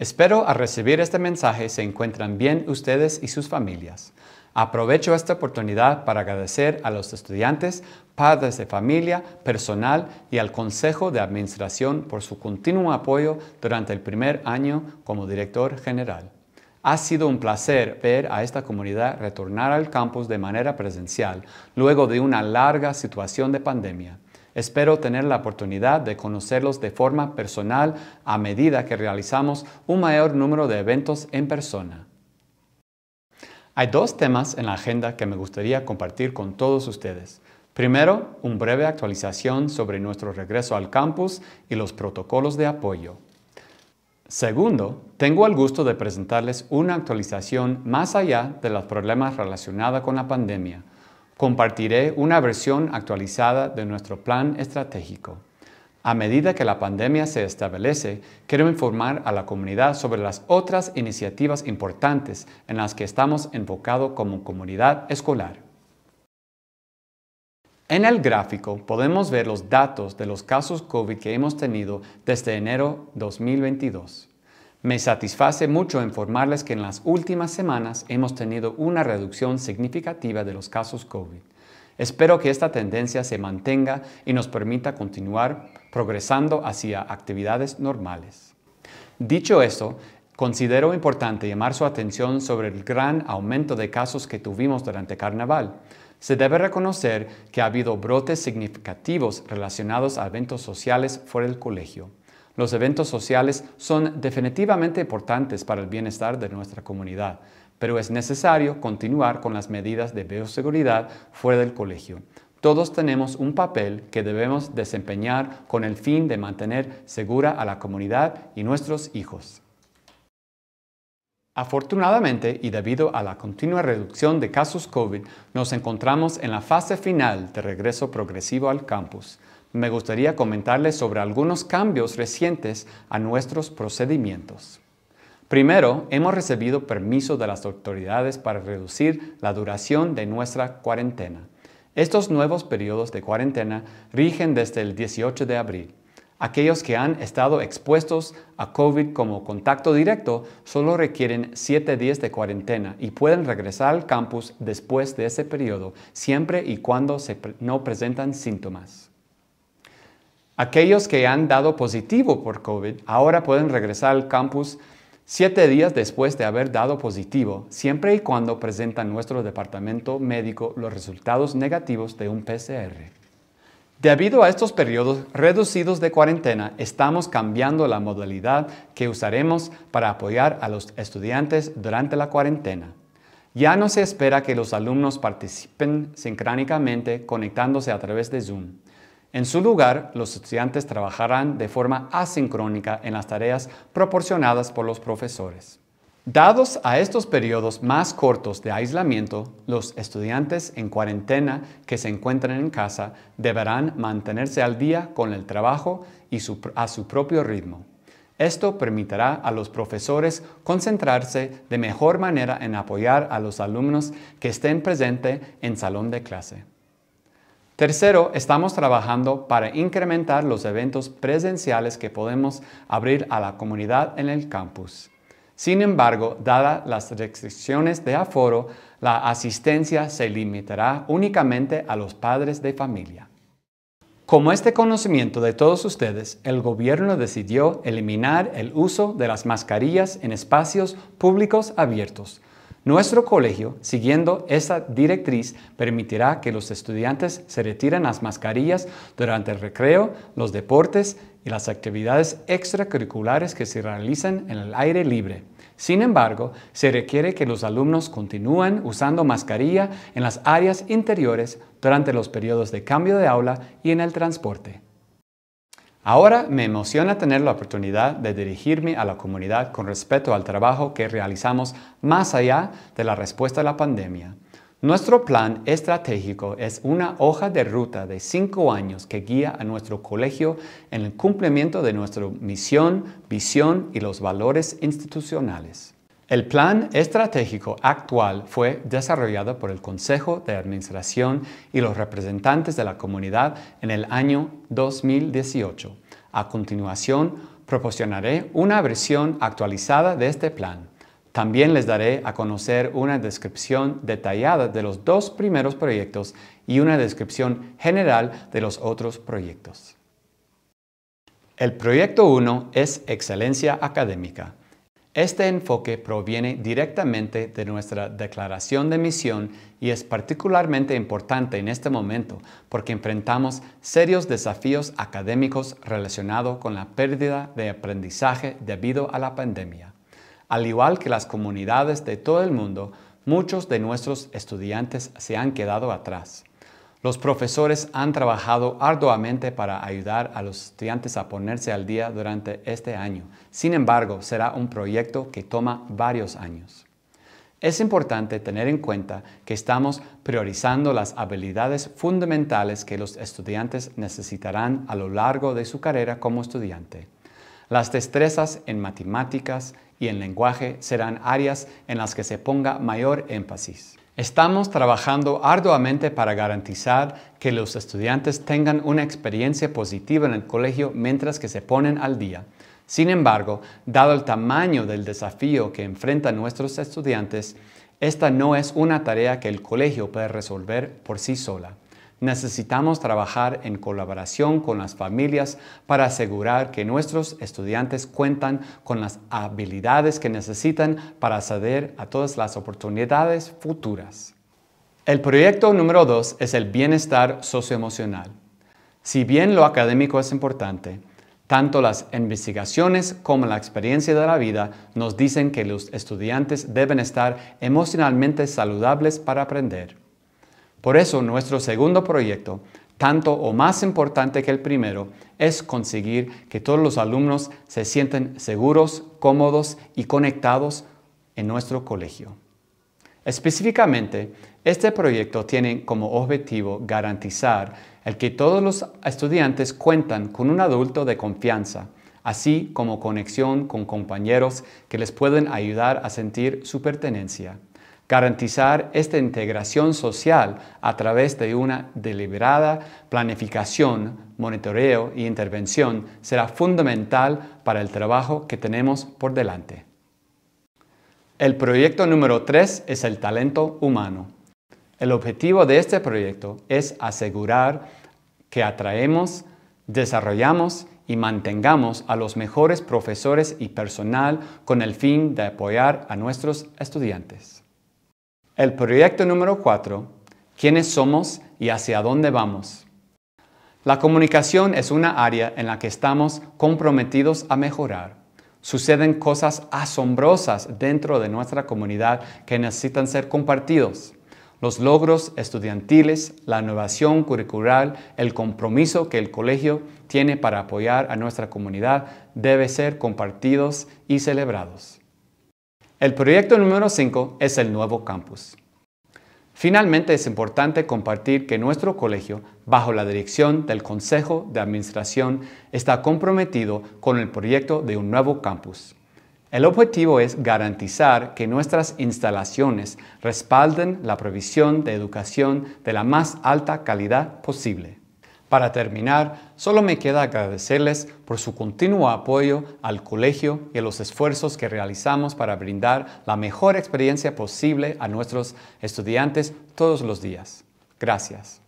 Espero al recibir este mensaje se encuentran bien ustedes y sus familias. Aprovecho esta oportunidad para agradecer a los estudiantes, padres de familia, personal y al Consejo de Administración por su continuo apoyo durante el primer año como director general. Ha sido un placer ver a esta comunidad retornar al campus de manera presencial luego de una larga situación de pandemia. Espero tener la oportunidad de conocerlos de forma personal a medida que realizamos un mayor número de eventos en persona. Hay dos temas en la agenda que me gustaría compartir con todos ustedes. Primero, una breve actualización sobre nuestro regreso al campus y los protocolos de apoyo. Segundo, tengo el gusto de presentarles una actualización más allá de los problemas relacionados con la pandemia, compartiré una versión actualizada de nuestro plan estratégico. A medida que la pandemia se establece, quiero informar a la comunidad sobre las otras iniciativas importantes en las que estamos enfocados como comunidad escolar. En el gráfico podemos ver los datos de los casos COVID que hemos tenido desde enero 2022. Me satisface mucho informarles que en las últimas semanas hemos tenido una reducción significativa de los casos COVID. Espero que esta tendencia se mantenga y nos permita continuar progresando hacia actividades normales. Dicho eso, considero importante llamar su atención sobre el gran aumento de casos que tuvimos durante Carnaval. Se debe reconocer que ha habido brotes significativos relacionados a eventos sociales fuera del colegio. Los eventos sociales son definitivamente importantes para el bienestar de nuestra comunidad, pero es necesario continuar con las medidas de bioseguridad fuera del colegio. Todos tenemos un papel que debemos desempeñar con el fin de mantener segura a la comunidad y nuestros hijos. Afortunadamente y debido a la continua reducción de casos COVID, nos encontramos en la fase final de regreso progresivo al campus me gustaría comentarles sobre algunos cambios recientes a nuestros procedimientos. Primero, hemos recibido permiso de las autoridades para reducir la duración de nuestra cuarentena. Estos nuevos periodos de cuarentena rigen desde el 18 de abril. Aquellos que han estado expuestos a COVID como contacto directo solo requieren 7 días de cuarentena y pueden regresar al campus después de ese periodo, siempre y cuando no presentan síntomas. Aquellos que han dado positivo por COVID ahora pueden regresar al campus siete días después de haber dado positivo, siempre y cuando presentan nuestro departamento médico los resultados negativos de un PCR. Debido a estos periodos reducidos de cuarentena, estamos cambiando la modalidad que usaremos para apoyar a los estudiantes durante la cuarentena. Ya no se espera que los alumnos participen sincrónicamente conectándose a través de Zoom. En su lugar, los estudiantes trabajarán de forma asincrónica en las tareas proporcionadas por los profesores. Dados a estos periodos más cortos de aislamiento, los estudiantes en cuarentena que se encuentran en casa deberán mantenerse al día con el trabajo y a su propio ritmo. Esto permitirá a los profesores concentrarse de mejor manera en apoyar a los alumnos que estén presentes en salón de clase. Tercero, estamos trabajando para incrementar los eventos presenciales que podemos abrir a la comunidad en el campus. Sin embargo, dadas las restricciones de aforo, la asistencia se limitará únicamente a los padres de familia. Como este conocimiento de todos ustedes, el gobierno decidió eliminar el uso de las mascarillas en espacios públicos abiertos, nuestro colegio, siguiendo esa directriz, permitirá que los estudiantes se retiren las mascarillas durante el recreo, los deportes y las actividades extracurriculares que se realizan en el aire libre. Sin embargo, se requiere que los alumnos continúen usando mascarilla en las áreas interiores durante los periodos de cambio de aula y en el transporte. Ahora me emociona tener la oportunidad de dirigirme a la comunidad con respecto al trabajo que realizamos más allá de la respuesta a la pandemia. Nuestro plan estratégico es una hoja de ruta de cinco años que guía a nuestro colegio en el cumplimiento de nuestra misión, visión y los valores institucionales. El plan estratégico actual fue desarrollado por el Consejo de Administración y los representantes de la comunidad en el año 2018. A continuación, proporcionaré una versión actualizada de este plan. También les daré a conocer una descripción detallada de los dos primeros proyectos y una descripción general de los otros proyectos. El proyecto 1 es Excelencia Académica. Este enfoque proviene directamente de nuestra declaración de misión y es particularmente importante en este momento porque enfrentamos serios desafíos académicos relacionados con la pérdida de aprendizaje debido a la pandemia. Al igual que las comunidades de todo el mundo, muchos de nuestros estudiantes se han quedado atrás. Los profesores han trabajado arduamente para ayudar a los estudiantes a ponerse al día durante este año. Sin embargo, será un proyecto que toma varios años. Es importante tener en cuenta que estamos priorizando las habilidades fundamentales que los estudiantes necesitarán a lo largo de su carrera como estudiante. Las destrezas en matemáticas y en lenguaje serán áreas en las que se ponga mayor énfasis. Estamos trabajando arduamente para garantizar que los estudiantes tengan una experiencia positiva en el colegio mientras que se ponen al día. Sin embargo, dado el tamaño del desafío que enfrentan nuestros estudiantes, esta no es una tarea que el colegio puede resolver por sí sola. Necesitamos trabajar en colaboración con las familias para asegurar que nuestros estudiantes cuentan con las habilidades que necesitan para acceder a todas las oportunidades futuras. El proyecto número dos es el bienestar socioemocional. Si bien lo académico es importante, tanto las investigaciones como la experiencia de la vida nos dicen que los estudiantes deben estar emocionalmente saludables para aprender. Por eso nuestro segundo proyecto, tanto o más importante que el primero, es conseguir que todos los alumnos se sienten seguros, cómodos y conectados en nuestro colegio. Específicamente, este proyecto tiene como objetivo garantizar el que todos los estudiantes cuentan con un adulto de confianza, así como conexión con compañeros que les pueden ayudar a sentir su pertenencia garantizar esta integración social a través de una deliberada planificación, monitoreo y intervención será fundamental para el trabajo que tenemos por delante. El proyecto número 3 es el talento humano. El objetivo de este proyecto es asegurar que atraemos, desarrollamos y mantengamos a los mejores profesores y personal con el fin de apoyar a nuestros estudiantes. El proyecto número 4, ¿quiénes somos y hacia dónde vamos? La comunicación es una área en la que estamos comprometidos a mejorar. Suceden cosas asombrosas dentro de nuestra comunidad que necesitan ser compartidos. Los logros estudiantiles, la innovación curricular, el compromiso que el colegio tiene para apoyar a nuestra comunidad debe ser compartidos y celebrados. El proyecto número 5 es el nuevo campus. Finalmente, es importante compartir que nuestro colegio, bajo la dirección del Consejo de Administración, está comprometido con el proyecto de un nuevo campus. El objetivo es garantizar que nuestras instalaciones respalden la provisión de educación de la más alta calidad posible. Para terminar, solo me queda agradecerles por su continuo apoyo al colegio y los esfuerzos que realizamos para brindar la mejor experiencia posible a nuestros estudiantes todos los días. Gracias.